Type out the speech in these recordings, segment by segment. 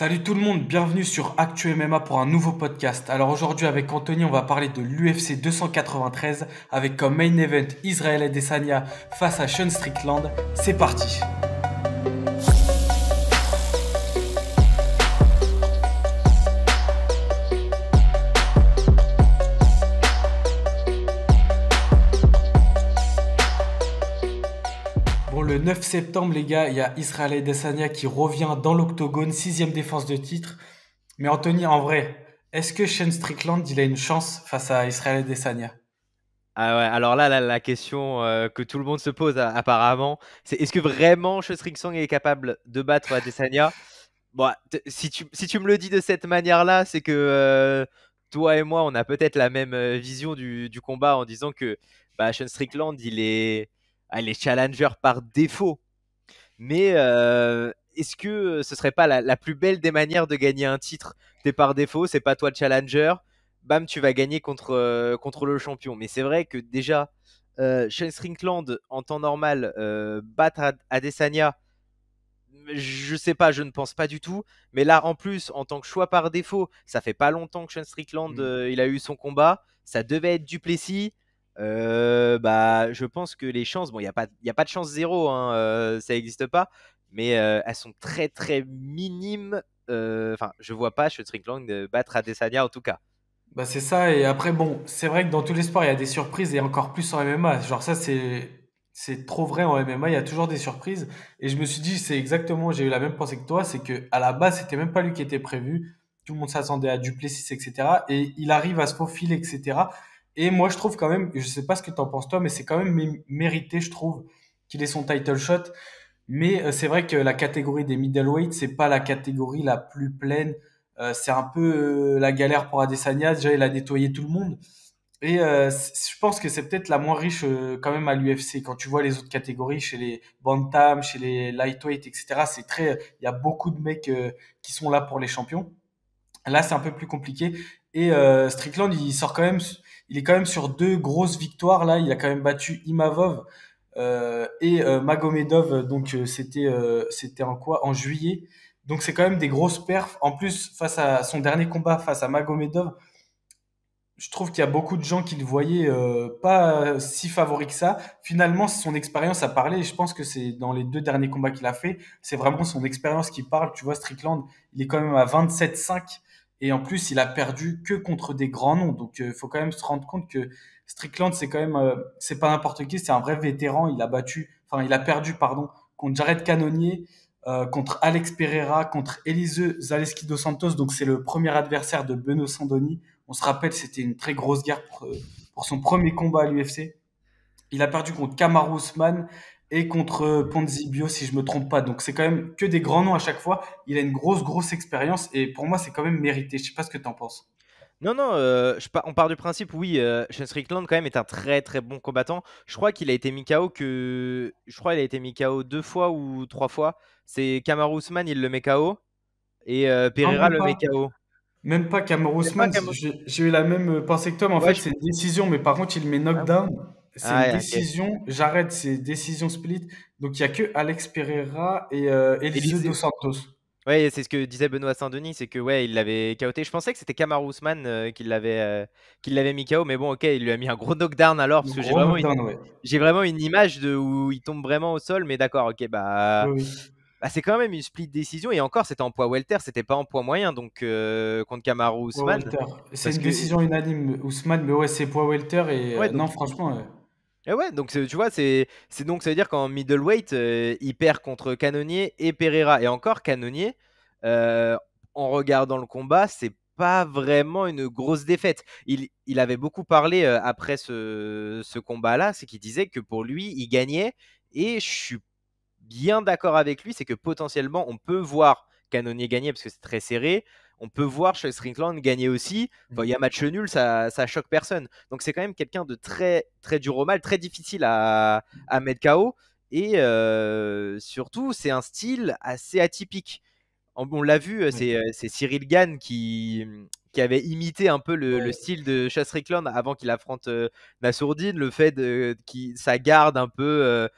Salut tout le monde, bienvenue sur Actu MMA pour un nouveau podcast. Alors aujourd'hui avec Anthony, on va parler de l'UFC 293 avec comme main event Israël Desania face à Sean Strickland. C'est parti. 9 septembre, les gars, il y a Israël Desania qui revient dans l'octogone, sixième défense de titre. Mais Anthony, en vrai, est-ce que Shane Strickland, il a une chance face à Israël et ah alors là, la, question euh, que tout le monde se pose euh, apparemment, c'est est-ce que vraiment Shane Strickland est capable de battre Adesanya bon, si, tu, si tu me le dis de cette manière-là, c'est que euh, toi et moi, on a peut-être la même vision du, combat en disant que bah, Shane Strickland, il est ah, est challenger par défaut. Mais euh, est-ce que euh, ce serait pas la, plus belle des manières de gagner un titre es par défaut, c'est pas toi le challenger. Bam, tu vas gagner contre, euh, contre le champion. Mais c'est vrai que déjà, euh, Shane Strickland en temps normal battre Adesanya. Je sais pas, je ne pense pas du tout. Mais là, en plus, en tant que choix par défaut, ça fait pas longtemps que Shane Strickland mmh. il a eu son combat. Ça devait être Duplessis. Euh, bah, je pense que les chances, bon, il n'y a, pas, a pas de chance zéro, hein, euh, ça n'existe pas, mais euh, elles sont très très minimes. Enfin, je vois pas de battre Adesanya en tout cas. Bah c'est ça, et après, bon, c'est vrai que dans tous les sports, il y a des surprises, et encore plus en MMA. Genre, ça, c'est. C'est trop vrai en MMA, il y a toujours des surprises. Et je me suis dit, c'est exactement, j'ai eu la même pensée que toi, c'est que à la base, c'était même pas lui qui était prévu. Tout le monde s'attendait à Duplessis, etc. Et il arrive à se profiler, etc. Et moi, je trouve quand même, je sais pas ce que tu en penses toi, mais c'est quand même mérité, je trouve, qu'il ait son title shot. Mais euh, c'est vrai que la catégorie des middleweight, c'est pas la catégorie la plus pleine. Euh, c'est un peu euh, la galère pour Adesanya. Déjà, il a nettoyé tout le monde. Et je pense que c'est peut-être la moins riche quand même à l'UFC. Quand tu vois les autres catégories, chez les bantam, chez les lightweight, etc., c'est très, il y a beaucoup de mecs qui sont là pour les champions. Là, c'est un peu plus compliqué. Et Strickland, il sort quand même il est quand même sur deux grosses victoires là. Il a quand même battu Imavov euh, et euh, Magomedov. Donc euh, c'était c'était en quoi En juillet. Donc c'est quand même des grosses perfs. En plus, face à son dernier combat face à Magomedov, je trouve qu'il y a beaucoup de gens qui le voyaient pas si favori que ça. Finalement, son expérience a parlé. Je pense que c'est dans les deux derniers combats qu'il a fait, c'est vraiment son expérience qui parle. Tu vois, Strickland, il est quand même à 27-5. Et en plus, il a perdu que contre des grands noms. Donc, il euh, faut quand même se rendre compte que Strickland, c'est quand même, euh, c'est pas n'importe qui, c'est un vrai vétéran. Il a battu, enfin, il a perdu, pardon, contre Jared Cannonier, euh, contre Alex Pereira, contre Elise Zaleski dos Santos. Donc, c'est le premier adversaire de Benoît Sandoni. On se rappelle, c'était une très grosse guerre pour, pour son premier combat à l'UFC. Il a perdu contre Kamaru Usman et contre euh, Ponzibio, si je ne me trompe pas. Donc c'est quand même que des grands noms à chaque fois. Il a une grosse, grosse expérience et pour moi, c'est quand même mérité. Je sais pas ce que tu en penses. Non, non, euh, on part du principe, oui, euh, Shane Strickland quand même est un très très bon combattant. Je crois qu'il a été mis KO que... Je crois il a été deux fois ou trois fois. C'est Kamaru il le met KO. Et euh, Pereira le met KO. Même pas Kamaru j'ai eu la même pensée que toi, mais en fait c'est une décision, mais par contre il met knockdown. Ah c'est ah, une décision. J'arrête, c'est décision split. Donc il y a que Alex Pereira et euh, Dos Santos. Ouais, c'est ce que disait Benoît Saint-Denis, c'est que ouais, il l'avait KOté. Je pensais que c'était Kamaru Ousmane euh, qui l'avait euh, qui l'avait mis KO, mais bon, ok, il lui a mis un gros knockdown alors parce que j'ai vraiment, une, j'ai vraiment une image de où il tombe vraiment au sol, mais d'accord, ok, bah, bah. c'est quand même une split décision et encore c'était en poids welter, c'était pas en poids moyen donc euh, contre Kamaru Ousmane. c'est une décision unanime Ousmane, mais ouais c'est poids welter et non franchement. Et eh ouais, donc tu vois, c'est donc ça veut dire qu'en middleweight, euh, il perd contre Canonier et Pereira. Et encore, Canonier, euh, en regardant le combat, c'est pas vraiment une grosse défaite. Il, il avait beaucoup parlé euh, après ce, ce combat-là, c'est qu'il disait que pour lui, il gagnait. Et je suis bien d'accord avec lui, c'est que potentiellement, on peut voir Canonier gagner parce que c'est très serré on peut voir chez Strickland gagner aussi. Il y a mhm. match nul, ça, ça choque personne. Donc c'est quand même quelqu'un de très, très dur au mal, très difficile à, mettre KO. Et euh, surtout, c'est un style assez atypique. On l'a vu, euh, euh, c'est Cyril Gann qui, avait imité un peu le, style de Chas Strickland avant qu'il affronte euh, le fait de, ça garde un peu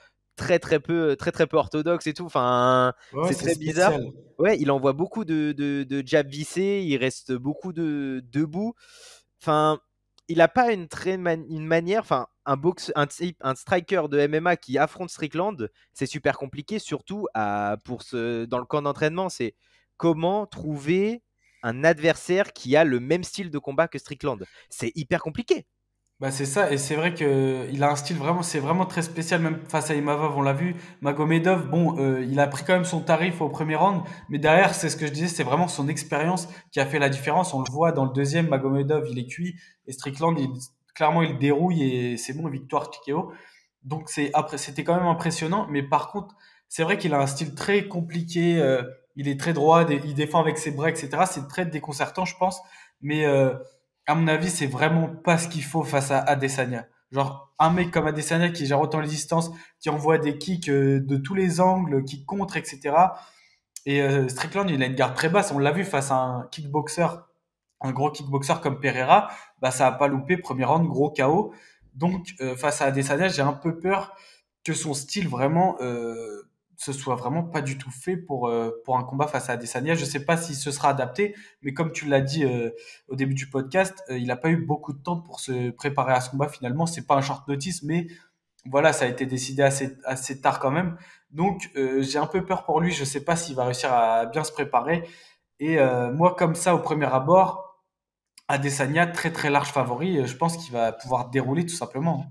très très peu très très peu orthodoxe et tout. Enfin, c'est très bizarre. Ouais, il envoie beaucoup de, de, jab vissés, il reste beaucoup de debout. Enfin, il n'a pas une très une manière, enfin un box un, un striker de MMA qui affronte Strickland, c'est super compliqué, surtout pour ce dans le camp d'entraînement. C'est comment trouver un adversaire qui a le même style de combat que Strickland. C'est hyper compliqué. Bah c'est ça, et c'est vrai qu'il a un style vraiment, c'est vraiment très spécial, même face à Imavov, on l'a vu. Magomedov, bon, euh, il a pris quand même son tarif au premier round, mais derrière, c'est ce que je disais, c'est vraiment son expérience qui a fait la différence. On le voit dans le deuxième, Magomedov, il est cuit, et Strickland, il, clairement, il dérouille, et c'est bon, victoire Tikeo. Donc c'est après, c'était quand même impressionnant, mais par contre, c'est vrai qu'il a un style très compliqué, euh, il est très droit, il défend avec ses bras, etc. C'est très déconcertant, je pense, mais... Euh, à mon avis, c'est vraiment pas ce qu'il faut face à Adesanya. Genre, un mec comme Adesanya qui gère autant les distances, qui envoie des kicks euh, de tous les angles, qui contre, etc. Et euh, Strickland, il a une garde très basse. On l'a vu face à un kickboxer, un gros kickboxer comme Pereira. Bah, ça a pas loupé. Premier round, gros KO. Donc, euh, face à Adesanya, j'ai un peu peur que son style vraiment ce soit vraiment pas du tout fait pour, euh, pour un combat face à Adesanya. Je ne sais pas si ce sera adapté, mais comme tu l'as dit euh, au début du podcast, euh, il n'a pas eu beaucoup de temps pour se préparer à ce combat finalement. Ce n'est pas un short notice, mais voilà, ça a été décidé assez, tard quand même. Donc j'ai un peu peur pour lui. Je ne sais pas s'il va réussir à bien se préparer. Et moi, comme ça, au premier abord, Adesanya, très très large favori, je pense qu'il va pouvoir dérouler tout simplement.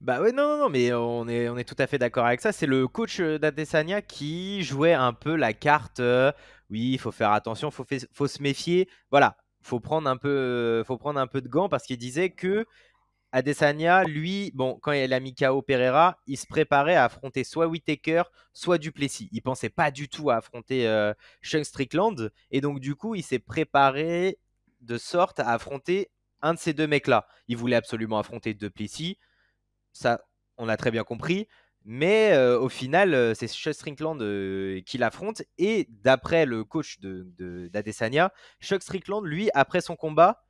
Bah ouais, non, non, mais on est, on est tout à fait d'accord avec ça. C'est le coach euh, d'Adesanya qui jouait un peu la carte euh, oui, il faut faire attention, faut, faut se méfier. Voilà, faut prendre un peu, euh, faut prendre un peu de gants parce qu'il disait que Adesanya, lui, bon, quand il a mis KO Pereira, il se préparait à affronter soit Whitaker, soit Duplessis. Il pensait pas du tout à affronter euh, Strickland. Et donc, du coup, il s'est préparé de sorte à affronter un de ces deux mecs-là. Il voulait absolument affronter Duplessis. Ça, on a très bien compris. Mais au final, c'est Chuck Strickland qui l'affronte. Et d'après le coach d'Adesanya, de, Chuck Strickland, lui, après son combat,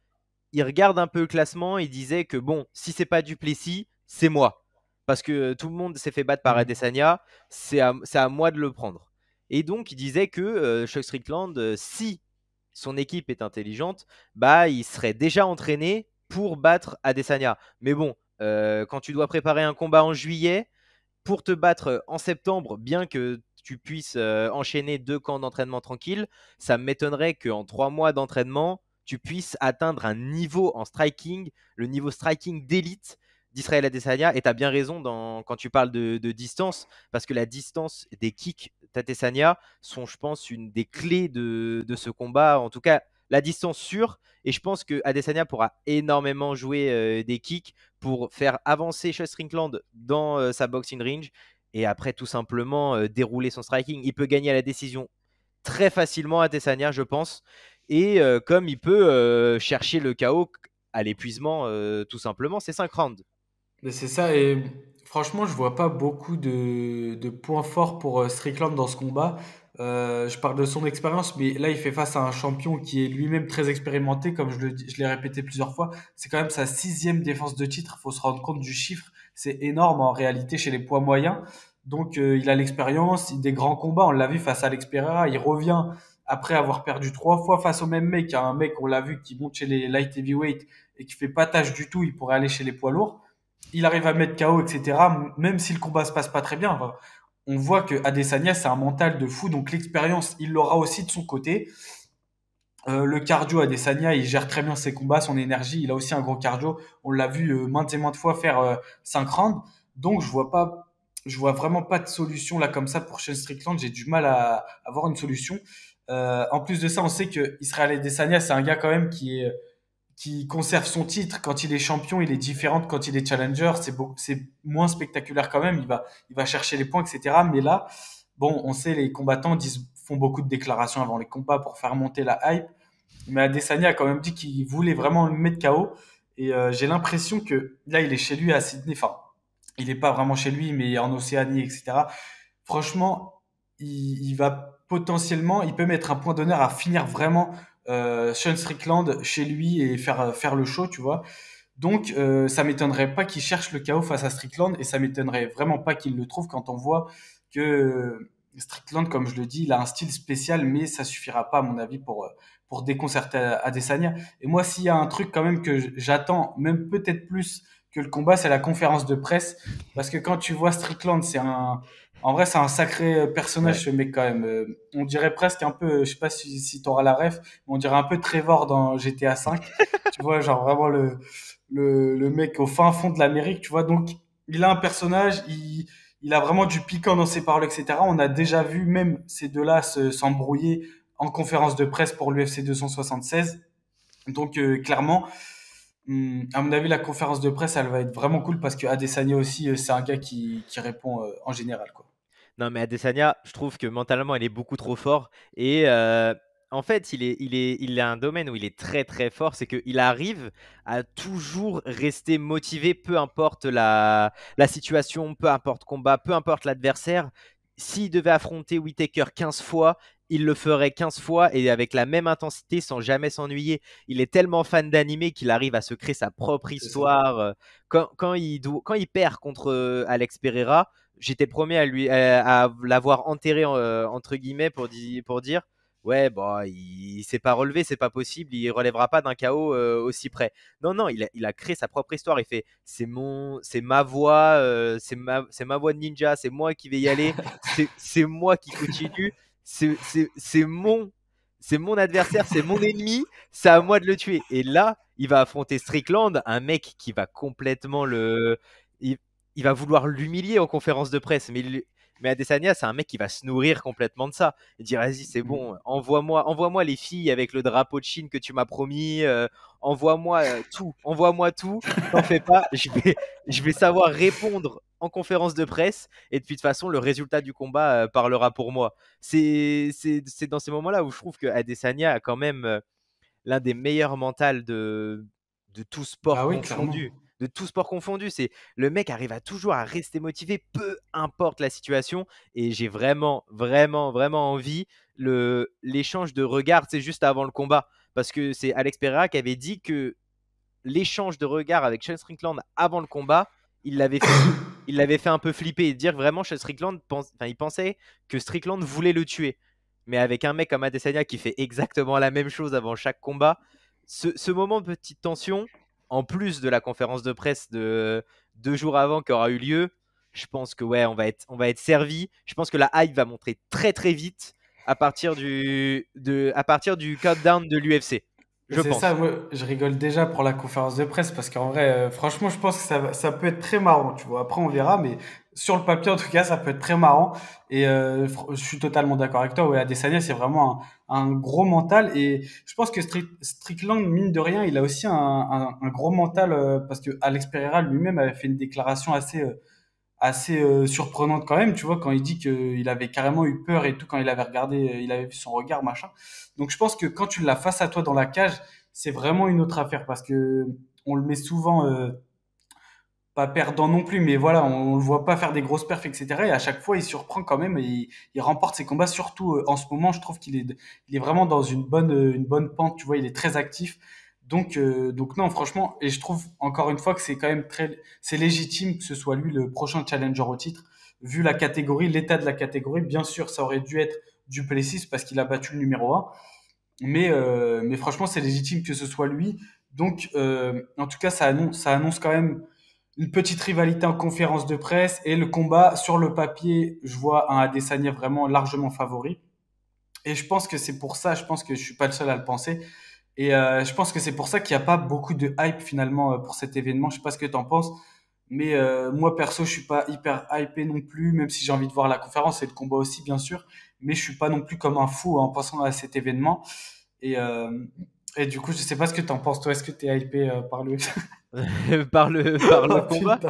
il regarde un peu le classement il disait que bon, si c'est pas Duplessis, c'est moi. Parce que tout le monde s'est fait battre par mmh. Adesanya, c'est à, à, moi de le prendre. Et donc, il disait que Chuck Strickland, si son équipe est intelligente, bah, il serait déjà entraîné pour battre Adesanya. Mais bon, euh, quand tu dois préparer un combat en juillet pour te battre euh, en septembre, bien que tu puisses euh, enchaîner deux camps d'entraînement tranquille, ça m'étonnerait qu'en trois mois d'entraînement, tu puisses atteindre un niveau en striking, le niveau striking d'élite d'Israël Adesanya. Et tu as bien raison quand tu parles de, distance, parce que la distance des kicks d'Adesanya sont, je pense, une des clés de, ce combat. En tout cas, la distance sûre. Et je pense que Adesanya pourra énormément jouer euh, des kicks pour faire avancer Strickland dans euh, sa boxing range et après tout simplement euh, dérouler son striking. Il peut gagner à la décision très facilement Adesanya, je pense. Et comme il peut chercher le chaos à l'épuisement, tout simplement, c'est 5 rounds. C'est ça, et franchement, je vois pas beaucoup de, de points forts pour Strickland dans ce combat. Euh, je parle de son expérience, mais là, il fait face à un champion qui est lui-même très expérimenté, comme je l'ai répété plusieurs fois. C'est quand même sa sixième défense de titre. Il faut se rendre compte du chiffre. C'est énorme en réalité chez les poids moyens. Donc, euh, il a l'expérience, des grands combats. On l'a vu face à Alex Il revient après avoir perdu trois fois face au même mec, à un mec, on l'a vu, qui monte chez les light heavyweight et qui fait pas tâche du tout. Il pourrait aller chez les poids lourds. Il arrive à mettre KO, etc. Même si le combat se passe pas très bien on voit que Adesanya, c'est un mental de fou, donc l'expérience, il l'aura aussi de son côté. Euh, le cardio Adesanya, il gère très bien ses combats, son énergie, il a aussi un gros cardio. On l'a vu euh, maintes et maintes fois faire 5 euh, rounds. Donc je vois pas je vois vraiment pas de solution là comme ça pour Shane Strickland, j'ai du mal à, avoir une solution. en plus de ça, on sait que Adesanya, c'est un gars quand même qui est qui conserve son titre quand il est champion, il est différent quand il est challenger. C'est c'est moins spectaculaire quand même. Il va, il va chercher les points, etc. Mais là, bon, on sait les combattants disent, font beaucoup de déclarations avant les combats pour faire monter la hype. Mais Adesanya a quand même dit qu'il voulait vraiment le mettre KO. Et euh, j'ai l'impression que là, il est chez lui à Sydney. Enfin, il n'est pas vraiment chez lui, mais en Océanie, etc. Franchement, il, il va potentiellement, il peut mettre un point d'honneur à finir vraiment euh, Sean Strickland chez lui et faire, euh, faire le show, tu vois. Donc, euh, ça m'étonnerait pas qu'il cherche le chaos face à Strickland et ça m'étonnerait vraiment pas qu'il le trouve quand on voit que Strickland, comme je le dis, il a un style spécial, mais ça suffira pas, à mon avis, pour, euh, pour déconcerter Adesanya. Et moi, s'il y a un truc quand même que j'attends, même peut-être plus que le combat, c'est la conférence de presse. Parce que quand tu vois Strickland, c'est un. En vrai, c'est un sacré euh, personnage, ce mec, quand même. Euh, on dirait presque un peu, euh, je sais pas si, si auras la ref, on dirait un peu Trevor dans GTA V. tu vois, genre vraiment le, le, le, mec au fin fond de l'Amérique, tu vois. Donc, il a un personnage, il, il a vraiment du piquant dans ses paroles, etc. On a déjà vu même ces deux-là s'embrouiller en conférence de presse pour l'UFC 276. Donc, clairement, Hmm, à mon avis, la conférence de presse, elle va être vraiment cool parce que Adesanya aussi, euh, c'est un gars qui, répond euh, en général. Quoi. Non, mais Adesanya, je trouve que mentalement, il est beaucoup trop fort. Et euh, en fait, il, est, il, est, il a un domaine où il est très très fort, c'est qu'il arrive à toujours rester motivé, peu importe la, la situation, peu importe combat, peu importe l'adversaire. S'il devait affronter Whitaker 15 fois, il le ferait 15 fois et avec la même intensité sans jamais s'ennuyer. Il est tellement fan d'animé qu'il arrive à se créer sa propre histoire. Euh. Quand, quand, il, quand il perd contre euh, Alex Pereira, j'étais promis à, lui, euh, à, l'avoir enterré entre guillemets pour, pour dire ouais, bon, bah, il, ne s'est pas relevé, c'est pas possible, il relèvera pas d'un chaos aussi près. Non, non, il a, il a, créé sa propre histoire. Il fait, c'est mon, c'est ma voix, c'est ma, ma, voix de ninja, c'est moi qui vais y aller, c'est moi qui continue c'est mon c'est mon adversaire, c'est mon ennemi, c'est à moi de le tuer. Et là, il va affronter Strickland, un mec qui va complètement le. Il, va vouloir l'humilier en conférence de presse. Mais, Adesanya, c'est un mec qui va se nourrir complètement de ça. Il dire Vas-y, c'est mm. bon, envoie-moi envoie-moi les filles avec le drapeau de Chine que tu m'as promis, euh, envoie-moi euh, tout, envoie-moi tout, t'en fais pas, je vais savoir répondre en conférence de presse. Et puis de toute façon, le résultat du combat euh, parlera pour moi. C'est dans ces moments-là où je trouve que Adesanya a quand même euh, l'un des meilleurs mentales de, de tout sport ah confondu. de tout sport confondu, c'est le mec arrive à toujours à rester motivé, peu importe la situation. Et j'ai vraiment, vraiment, vraiment envie le l'échange de regards, c'est juste avant le combat, parce que c'est Alex Pereira qui avait dit que l'échange de regards avec Sean Strickland avant le combat, il l'avait fait il l'avait fait un peu flipper et dire vraiment chez Strickland, il pensait que Strickland voulait le tuer. Mais avec un mec comme Adesanya qui fait exactement la même chose avant chaque combat, ce, moment de petite tension, en plus de la conférence de presse de deux jours avant qui aura eu lieu, je pense que ouais, on va être, on va être servi. Je pense que la hype va montrer très très vite à partir du, de, à partir du countdown de l'UFC. Je C'est ça, je rigole déjà pour la conférence de presse parce qu'en vrai, euh, franchement, je pense que ça, ça peut être très marrant, tu vois. Après, on verra, mais sur le papier, en tout cas, ça peut être très marrant. Et euh, je suis totalement d'accord avec toi. Ouais, Adesanya, c'est vraiment un, un, gros mental. Et je pense que Strickland, mine de rien, il a aussi un, un, un gros mental euh, parce que Alex Pereira lui-même avait fait une déclaration assez assez euh, surprenante quand même, tu vois, quand il dit qu'il euh, avait carrément eu peur et tout quand il avait regardé, euh, il avait vu son regard, machin. Donc je pense que quand tu l'as face à toi dans la cage, c'est vraiment une autre affaire parce que on le met souvent pas perdant non plus, mais voilà, on, le voit pas faire des grosses perfs, etc. Et à chaque fois, il surprend quand même il, remporte ses combats. Surtout en ce moment, je trouve qu'il est, est vraiment dans une bonne, une bonne pente, tu vois, il est très actif euh, donc, non, franchement, et je trouve encore une fois que c'est quand même très, c'est légitime que ce soit lui le prochain challenger au titre, vu la catégorie, l'état de la catégorie. Bien sûr, ça aurait dû être du parce qu'il a battu le numéro 1, euh, mais, franchement, c'est légitime que ce soit lui. Donc, euh, en tout cas, ça annonce, ça annonce quand même une petite rivalité en conférence de presse et le combat sur le papier, je vois un Adesanya vraiment largement favori. Et je pense que c'est pour ça, je pense que je suis pas le seul à le penser et euh, je pense que c'est pour ça qu'il n'y a pas beaucoup de hype finalement euh, pour cet événement. Je sais pas ce que tu en penses, mais euh, moi perso, je suis pas hyper hypé non plus, même si j'ai envie de voir la conférence et le combat aussi bien sûr, mais je suis pas non plus comme un fou hein, en pensant à cet événement. Et, et du coup, je sais pas ce que tu en penses, toi. Est-ce que es hypé euh, par l'UFC Par le, par le oh, combat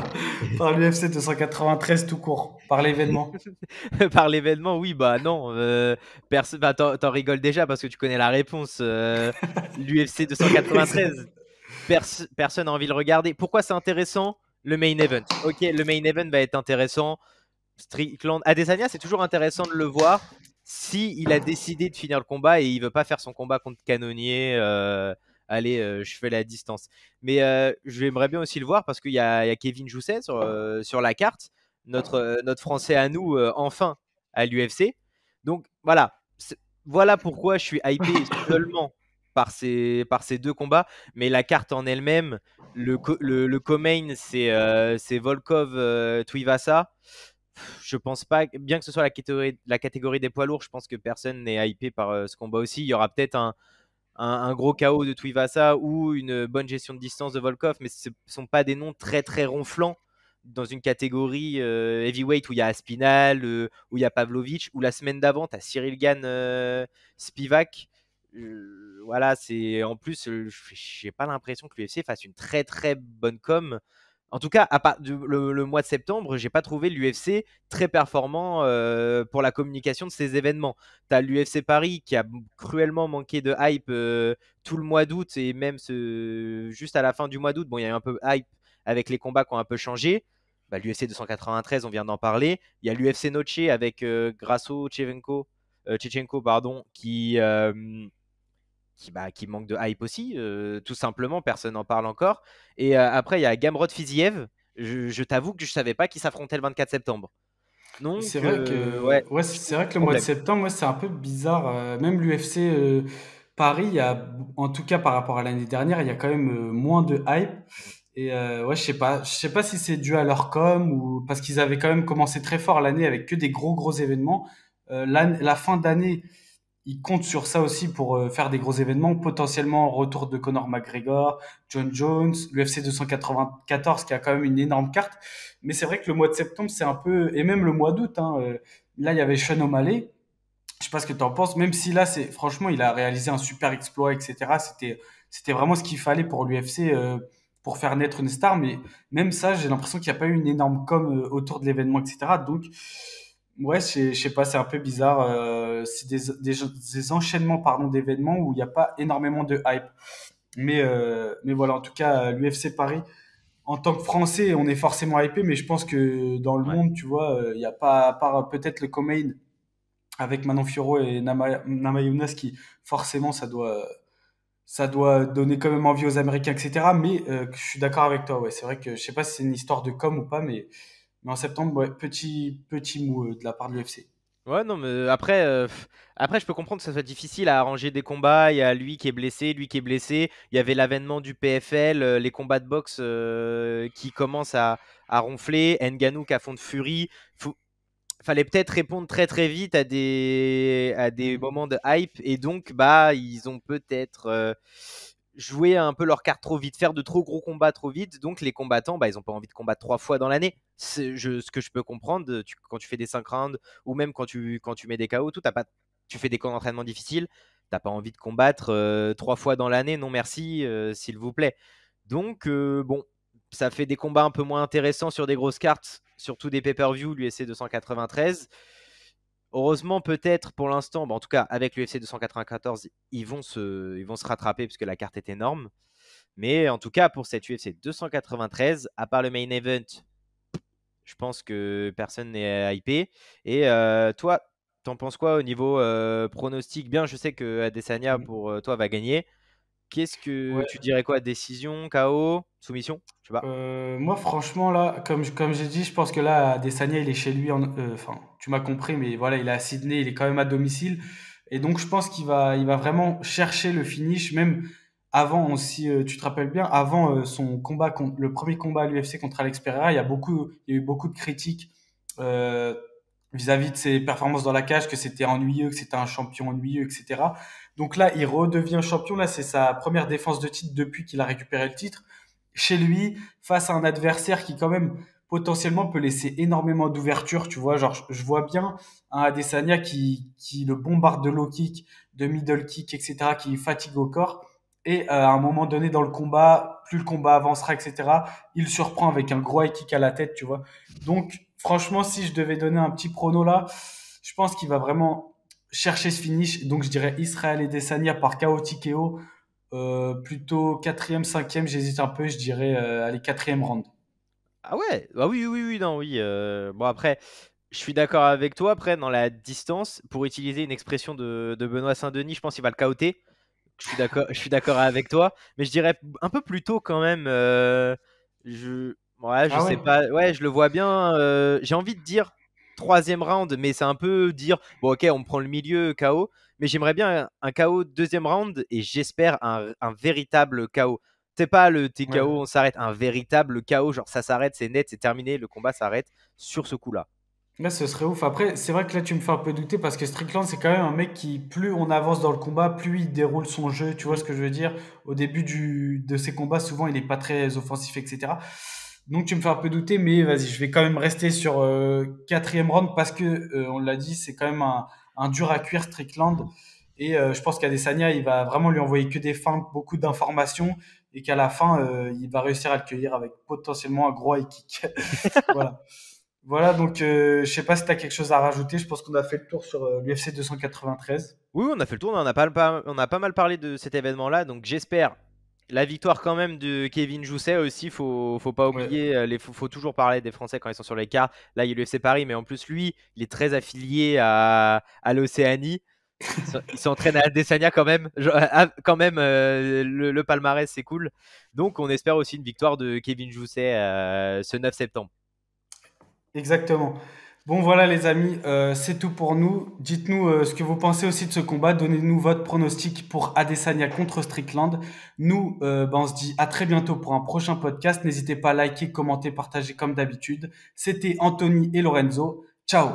Par l'UFC 293 tout court. Par l'événement. par l'événement, oui, bah non. Euh, personne, bah, T'en rigoles déjà parce que tu connais la réponse. Euh, L'UFC 293. personne n'a envie de le regarder. Pourquoi c'est intéressant Le main event. Ok, le main event va être intéressant. Strickland. Adesanya, c'est toujours intéressant de le voir si il a décidé de finir le combat et il veut pas faire son combat contre Canonnier, euh, allez, euh, je fais la distance. Mais euh, j'aimerais bien aussi le voir parce qu'il y, a Kevin Jousset sur, euh, sur la carte, notre, notre Français à nous, enfin, à l'UFC. Donc voilà, voilà pourquoi je suis hypé seulement par ces, par ces deux combats. Mais la carte en elle-même, le, co le, main c'est volkov Twivasa je pense pas, bien que ce soit la catégorie, la catégorie des poids lourds, je pense que personne n'est hypé par euh, ce combat aussi. Il y aura peut-être un, un, gros chaos de Tuivasa ou une bonne gestion de distance de Volkov, mais ce ne sont pas des noms très très ronflants dans une catégorie euh, heavyweight où il y a Aspinal, euh, où il y a Pavlovich, où la semaine d'avant, tu as Cyril Gann, Spivak. voilà, c'est en plus, j'ai pas l'impression que l'UFC fasse une très très bonne com. En tout cas, à part le, mois de septembre, j'ai pas trouvé l'UFC très performant euh, pour la communication de ces événements. Tu as l'UFC Paris qui a cruellement manqué de hype euh, tout le mois d'août et même juste à la fin du mois d'août. Bon, il y a eu un peu hype avec les combats qui ont un peu changé. Bah, L'UFC 293, on vient d'en parler. Il y a l'UFC Noche avec euh, Grasso Chevenko, Chechenko, pardon, qui qui, bah, qui manque de hype aussi, euh, tout simplement, personne n'en parle encore. Et euh, après, il y a Gamrod Fiziev, je, t'avoue que je ne savais pas qui s'affrontait le 24 septembre. Non, c'est vrai que, euh, ouais, c'est vrai que le mois de septembre, c'est un peu bizarre. même l'UFC Paris, y a, en tout cas par rapport à l'année dernière, il y a quand même moins de hype. Et ouais, je sais pas, je sais pas si c'est dû à leur com ou parce qu'ils avaient quand même commencé très fort l'année avec que des gros gros événements. la fin d'année, il compte sur ça aussi pour euh, faire des gros événements, potentiellement retour de Conor McGregor, John Jones, l'UFC 294 qui a quand même une énorme carte. Mais c'est vrai que le mois de septembre, c'est un peu, et même le mois d'août, hein, euh, là il y avait Sean O'Malley. Je sais pas ce que tu en penses, même si là, c'est franchement, il a réalisé un super exploit, etc. C'était, c'était vraiment ce qu'il fallait pour l'UFC euh, pour faire naître une star. Mais même ça, j'ai l'impression qu'il n'y a pas eu une énorme com autour de l'événement, etc. Donc, Ouais, je sais pas, c'est un peu bizarre. Euh, c'est des, des, enchaînements pardon d'événements où il n'y a pas énormément de hype. Mais euh, mais voilà, en tout cas, l'UFC Paris, en tant que Français, on est forcément hypé. Mais je pense que dans le monde, tu vois, euh, il n'y a pas à part peut-être le Comain avec Manon Fioro et Nama, qui forcément ça doit ça doit donner quand même envie aux Américains, etc. Mais je suis d'accord avec toi. Ouais, c'est vrai que je sais pas si c'est une histoire de com ou pas, mais mais en septembre, petit, petit mou euh, de la part de l'UFC. Ouais, non, mais euh, après, euh, après, je peux comprendre que ça soit difficile à arranger des combats. Il y a lui qui est blessé, lui qui est blessé. Il y avait l'avènement du PFL, les combats de boxe qui commencent à, ronfler. ronfler. qui a fond de furie. Il Fallait peut-être répondre très très vite à des, à des mm. moments de hype. Et donc, bah, ils ont peut-être joué un peu leur carte trop vite, faire de trop gros combats trop vite. Donc, les combattants, bah, ils n'ont pas envie de combattre trois fois dans l'année ce que je peux comprendre, quand tu fais des 5 rounds ou même quand tu, quand tu mets des KO, tout, as pas, tu fais des camps d'entraînement difficiles, t'as pas envie de combattre euh, trois fois dans l'année, non merci, euh, s'il vous plaît. Donc, euh, bon, ça fait des combats un peu moins intéressants sur des grosses cartes, surtout des pay-per-view, l'UFC 293. Heureusement, peut-être pour l'instant, bah, en tout cas avec l'UFC 294, ils vont, se, ils vont se rattraper puisque la carte est énorme. Mais en tout cas, pour cette UFC 293, à part le main event je pense que personne n'est hypé. Et toi, t'en penses quoi au niveau pronostic Bien, je sais que Adesanya, mmh. pour toi, va gagner. Qu'est-ce que tu dirais quoi Décision, KO, soumission Je sais pas. moi, franchement, là, comme, comme j'ai dit, je pense que là, Adesanya, il est chez lui. Enfin, tu m'as compris, mais voilà, il est à Sydney, il est quand même à domicile. Et donc, je pense qu'il va, il va vraiment chercher le finish. Même, avant aussi, euh, tu te rappelles bien, avant euh, son combat, contre, le premier combat à l'UFC contre Alex Pereira, il y a beaucoup, il y a eu beaucoup de critiques euh, vis-à-vis de ses performances dans la cage, que c'était ennuyeux, que c'était un champion ennuyeux, etc. Donc là, il redevient champion. Là, c'est sa première défense de titre depuis qu'il a récupéré le titre. Chez lui, face à un adversaire qui, quand même, potentiellement peut laisser énormément d'ouverture. Tu vois, genre, je vois bien un Adesanya qui, qui le bombarde de low kick, de middle kick, etc., qui fatigue au corps. Et euh, à un moment donné dans le combat, plus le combat avancera, etc., il surprend avec un gros high kick à la tête, tu vois. Donc, franchement, si je devais donner un petit prono là, je pense qu'il va vraiment chercher ce finish. Donc, je dirais Israël et Desania par Chaotikeo. Euh, plutôt quatrième, cinquième, j'hésite un peu, je dirais euh, allez, quatrième round. Ah ouais, bah oui, oui, oui, non, oui. Euh, bon, après, je suis d'accord avec toi. Après, dans la distance, pour utiliser une expression de, Benoît Saint-Denis, je pense qu'il va le chaoter je suis d'accord, je suis d'accord avec toi, mais je dirais un peu plus tôt quand même. Euh, je, ouais, je ah sais pas. Ouais, je le vois bien. Euh, j'ai envie de dire troisième round, mais c'est un peu dire bon, ok, on prend le milieu KO, mais j'aimerais bien un KO deuxième round et j'espère un, véritable KO. C'est pas le TKO, on s'arrête, un véritable KO, genre ça s'arrête, c'est net, c'est terminé, le combat s'arrête sur ce coup-là. Là, ce serait ouf. Après, c'est vrai que là, tu me fais un peu douter parce que Strickland, c'est quand même un mec qui, plus on avance dans le combat, plus il déroule son jeu. Tu vois ce que je veux dire Au début du, de ses combats, souvent, il n'est pas très euh, offensif, etc. Donc, tu me fais un peu douter, mais vas-y, je vais quand même rester sur euh, quatrième round parce que, euh, on l'a dit, c'est quand même un, un, dur à cuire, Strickland. Et euh, je pense qu'Adesanya, il va vraiment lui envoyer que des fins beaucoup d'informations et qu'à la fin, il va réussir à le cueillir avec potentiellement un gros high kick. voilà. Voilà, donc je euh, je sais pas si tu as quelque chose à rajouter. Je pense qu'on a fait le tour sur euh, l'UFC 293. Oui, on a fait le tour, on a pas, a pas mal parlé de cet événement-là. Donc j'espère la victoire quand même de Kevin Jousset aussi. Faut, faut pas oublier, il euh, faut, toujours parler des Français quand ils sont sur les cartes. Là, il y a l'UFC Paris, mais en plus, lui, il est très affilié à, l'Océanie. il s'entraîne à Adesanya quand même. Quand même, le, le, palmarès, c'est cool. Donc, on espère aussi une victoire de Kevin Jousset ce 9 septembre. Exactement. Bon voilà les amis, euh, c'est tout pour nous. Dites-nous euh, ce que vous pensez aussi de ce combat. Donnez-nous votre pronostic pour Adesanya contre Strickland. Nous, euh, bah, on se dit à très bientôt pour un prochain podcast. N'hésitez pas à liker, commenter, partager comme d'habitude. C'était Anthony et Lorenzo. Ciao